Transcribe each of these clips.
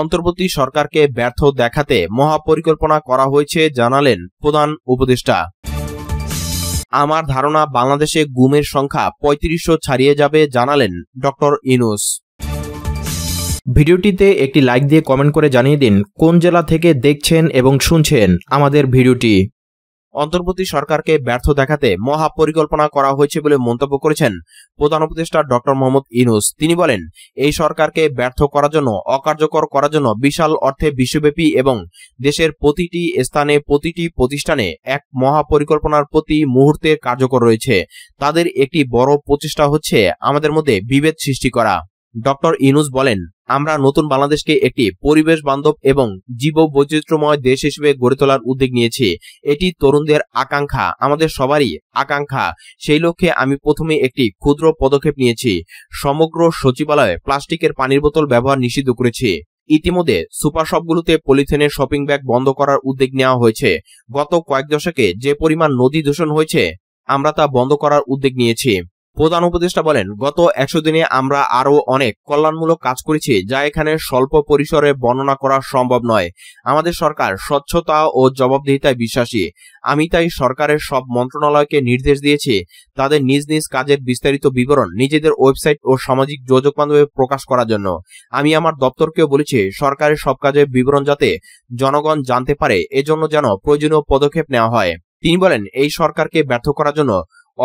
অন্তর্বর্তী সরকারকে ব্যর্থ দেখাতে মহাপরিকল্পনা করা হয়েছে জানালেন প্রধান উপদেষ্টা আমার ধারণা বাংলাদেশে গুমের সংখ্যা পঁয়ত্রিশশো ছাড়িয়ে যাবে জানালেন ডক্টর ইনুস ভিডিওটিতে একটি লাইক দিয়ে কমেন্ট করে জানিয়ে দিন কোন জেলা থেকে দেখছেন এবং শুনছেন আমাদের ভিডিওটি অন্তর্বর্তী সরকারকে ব্যর্থ দেখাতে মহাপরিকল্পনা করা হয়েছে বলে মন্তব্য করেছেন প্রধান উপদেষ্টা ডক্টর মোহাম্মদ ইনুস তিনি বলেন এই সরকারকে ব্যর্থ করার জন্য অকার্যকর করার জন্য বিশাল অর্থে বিশ্বব্যাপী এবং দেশের প্রতিটি স্থানে প্রতিটি প্রতিষ্ঠানে এক মহাপরিকল্পনার প্রতি মুহূর্তে কার্যকর রয়েছে তাদের একটি বড় প্রচেষ্টা হচ্ছে আমাদের মধ্যে বিভেদ সৃষ্টি করা ডক্টর ইনুস বলেন আমরা নতুন বাংলাদেশকে একটি পরিবেশ বান্ধব এবং জীব বৈচিত্র্যময় দেশ হিসেবে গড়ে তোলার উদ্যোগ নিয়েছি এটি তরুণদের আকাঙ্ক্ষা আমাদের সবারই আকাঙ্ক্ষা সেই লক্ষ্যে আমি প্রথমে একটি ক্ষুদ্র পদক্ষেপ নিয়েছি সমগ্র সচিবালয়ে প্লাস্টিকের পানির বোতল ব্যবহার নিষিদ্ধ করেছি ইতিমধ্যে সুপার শপগুলোতে পলিথিনের শপিং ব্যাগ বন্ধ করার উদ্যোগ নেওয়া হয়েছে গত কয়েক দশকে যে পরিমাণ নদী দূষণ হয়েছে আমরা তা বন্ধ করার উদ্যোগ নিয়েছি প্রধান উপদেষ্টা বলেন গত একশো দিনে আমরা আরও অনেক কল্যাণমূলক কাজ করেছি যা এখানে স্বল্প পরিসরে বর্ণনা করা সম্ভব নয় আমাদের সরকার স্বচ্ছতা ও জবাবদিহিতায় বিশ্বাসী আমি তাই সরকারের সব মন্ত্রণালয়কে নির্দেশ দিয়েছি তাদের নিজ নিজ কাজের বিস্তারিত বিবরণ নিজেদের ওয়েবসাইট ও সামাজিক যোগাযোগ মাধ্যমে প্রকাশ করার জন্য আমি আমার দপ্তরকেও বলেছি সরকারের সব কাজের বিবরণ যাতে জনগণ জানতে পারে এজন্য যেন প্রয়োজনীয় পদক্ষেপ নেওয়া হয় তিনি বলেন এই সরকারকে ব্যর্থ করার জন্য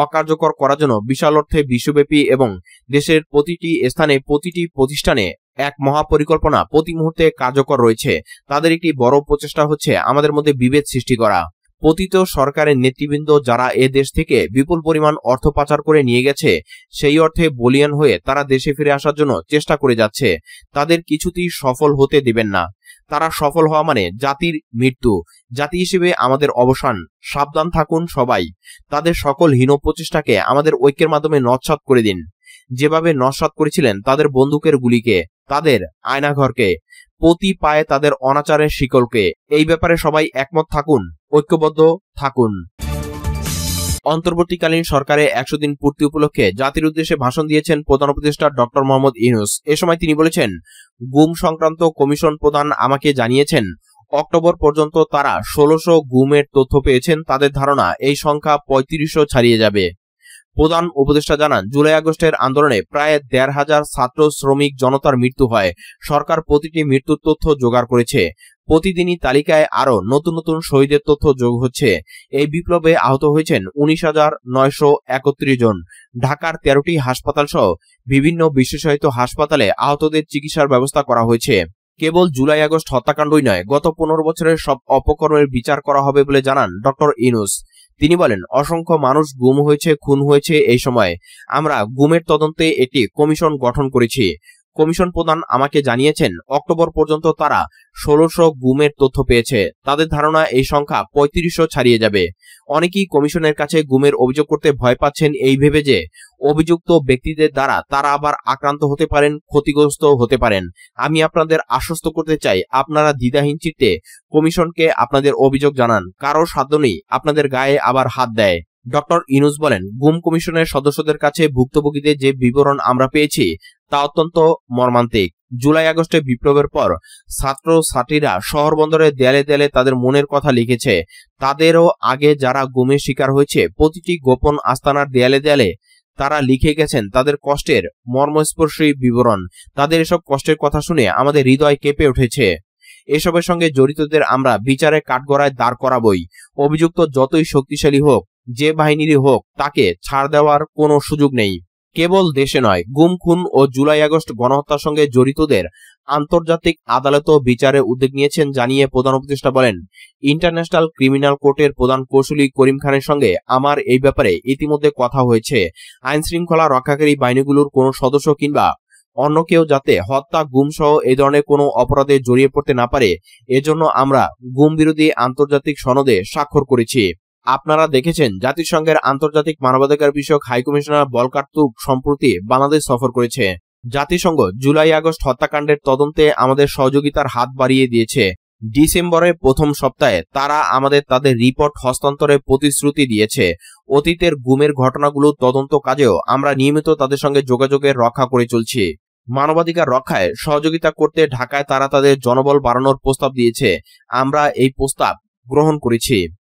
অকার্যকর করার জন্য বিশাল অর্থে বিশ্বব্যাপী এবং দেশের প্রতিটি স্থানে প্রতিটি প্রতিষ্ঠানে এক মহাপরিকল্পনা প্রতি মুহূর্তে কার্যকর রয়েছে তাদের একটি বড় প্রচেষ্টা হচ্ছে আমাদের মধ্যে বিভেদ সৃষ্টি করা পতিত সরকারের নেতৃবৃন্দ যারা এ দেশ থেকে বিপুল পরিমাণ অর্থ পাচার করে নিয়ে গেছে সেই অর্থে বলিয়ান হয়ে তারা দেশে ফিরে আসার জন্য চেষ্টা করে যাচ্ছে তাদের কিছুতেই সফল হতে দেবেন না তারা সফল হওয়া মানে জাতির মৃত্যু জাতি হিসেবে আমাদের অবসান সাবধান থাকুন সবাই তাদের সকল হীন প্রচেষ্টাকে আমাদের ঐক্যের মাধ্যমে নৎসাত করে দিন যেভাবে নৎসাত করেছিলেন তাদের বন্দুকের গুলিকে তাদের আয়নাঘরকে পতি পায় তাদের অনাচারের শিকলকে এই ব্যাপারে সবাই একমত থাকুন ঐক্যবদ্ধ থাকুন অন্তর্বর্তীকালীন সরকারে একশো দিন পূর্তি উপলক্ষে জাতির উদ্দেশ্যে ভাষণ দিয়েছেন প্রধান উপদেষ্টা ডক্টর মোহাম্মদ ইউনুস এ সময় তিনি বলেছেন গুম সংক্রান্ত কমিশন প্রধান আমাকে জানিয়েছেন অক্টোবর পর্যন্ত তারা ষোলশ গুমের তথ্য পেয়েছেন তাদের ধারণা এই সংখ্যা পঁয়ত্রিশশো ছাড়িয়ে যাবে প্রধান উপদেষ্টা জানান জুলাই আগস্টের আন্দোলনে প্রায় দেড় হাজার ছাত্র শ্রমিক জনতার মৃত্যু হয় সরকার প্রতিটি মৃত্যুর তথ্য জোগাড় করেছে প্রতিদিনই তালিকায় আরও নতুন নতুন শহীদের তথ্য যোগ হচ্ছে এই বিপ্লবে আহত হয়েছেন উনিশ হাজার নয়শো একত্রিশ জন ঢাকার তেরোটি হাসপাতাল সহ বিভিন্ন বিশেষায়িত হাসপাতালে আহতদের চিকিৎসার ব্যবস্থা করা হয়েছে কেবল জুলাই আগস্ট হত্যাকাণ্ডই নয় গত পনেরো বছরের সব অপকর্মের বিচার করা হবে বলে জানান ডক্টর ইনুস তিনি বলেন অসংখ্য মানুষ গুম হয়েছে খুন হয়েছে এই সময়ে আমরা গুমের তদন্তে একটি কমিশন গঠন করেছি কমিশন প্রধান আমাকে জানিয়েছেন অক্টোবর পর্যন্ত তারা ষোলোশো গুমের তথ্য পেয়েছে তাদের ধারণা এই সংখ্যা পঁয়ত্রিশশো ছাড়িয়ে যাবে অনেকেই কমিশনের কাছে গুমের অভিযোগ করতে ভয় পাচ্ছেন এই ভেবে যে অভিযুক্ত ব্যক্তিদের দ্বারা তারা আবার আক্রান্ত হতে পারেন ক্ষতিগ্রস্ত হতে পারেন আমি আপনাদের আশ্বস্ত করতে চাই আপনারা দ্বিধাহীন চিত্তে কমিশনকে আপনাদের অভিযোগ জানান কারো সাধ্য নেই আপনাদের গায়ে আবার হাত দেয় ডক্টর ইনুস বলেন গুম কমিশনের সদস্যদের কাছে ভুক্তভোগীদের যে বিবরণ আমরা পেয়েছি তা অত্যন্ত মর্মান্তিক জুলাই আগস্টে বিপ্লবের পর ছাত্র ছাত্রীরা শহর বন্দরে দেয়ালে দেয়ালে তাদের মনের কথা লিখেছে তাদেরও আগে যারা গুমের শিকার হয়েছে প্রতিটি গোপন আস্তানার দেয়ালে দেয়ালে তারা লিখে গেছেন তাদের কষ্টের মর্মস্পর্শী বিবরণ তাদের এসব কষ্টের কথা শুনে আমাদের হৃদয় কেঁপে উঠেছে এসবের সঙ্গে জড়িতদের আমরা বিচারে কাঠগড়ায় দাঁড় করাবই অভিযুক্ত যতই শক্তিশালী হোক যে বাহিনীরই হোক তাকে ছাড় দেওয়ার কোনো সুযোগ নেই কেবল দেশে নয় গুম খুন ও জুলাই আগস্ট গণহত্যার সঙ্গে জড়িতদের আন্তর্জাতিক আদালতও বিচারে উদ্যোগ নিয়েছেন জানিয়ে প্রধান উপদেষ্টা বলেন ইন্টারন্যাশনাল ক্রিমিনাল কোর্টের প্রধান কৌশলী করিম খানের সঙ্গে আমার এই ব্যাপারে ইতিমধ্যে কথা হয়েছে আইন শৃঙ্খলা রক্ষাকারী বাহিনীগুলোর কোনো সদস্য কিংবা অন্য কেউ যাতে হত্যা গুম সহ এ ধরনের কোনো অপরাধে জড়িয়ে পড়তে না পারে এজন্য আমরা গুম বিরোধী আন্তর্জাতিক সনদে স্বাক্ষর করেছি আপনারা দেখেছেন জাতিসংঘের আন্তর্জাতিক মানবাধিকার বিষয়ক হাইকমিশনার বলকার্তুক সম্প্রতি বাংলাদেশ সফর করেছে জাতিসংঘ জুলাই আগস্ট হত্যাকাণ্ডের তদন্তে আমাদের সহযোগিতার হাত বাড়িয়ে দিয়েছে ডিসেম্বরের প্রথম সপ্তাহে তারা আমাদের তাদের রিপোর্ট হস্তান্তরের প্রতিশ্রুতি দিয়েছে অতীতের গুমের ঘটনাগুলো তদন্ত কাজেও আমরা নিয়মিত তাদের সঙ্গে যোগাযোগের রক্ষা করে চলছি মানবাধিকার রক্ষায় সহযোগিতা করতে ঢাকায় তারা তাদের জনবল বাড়ানোর প্রস্তাব দিয়েছে আমরা এই প্রস্তাব গ্রহণ করেছি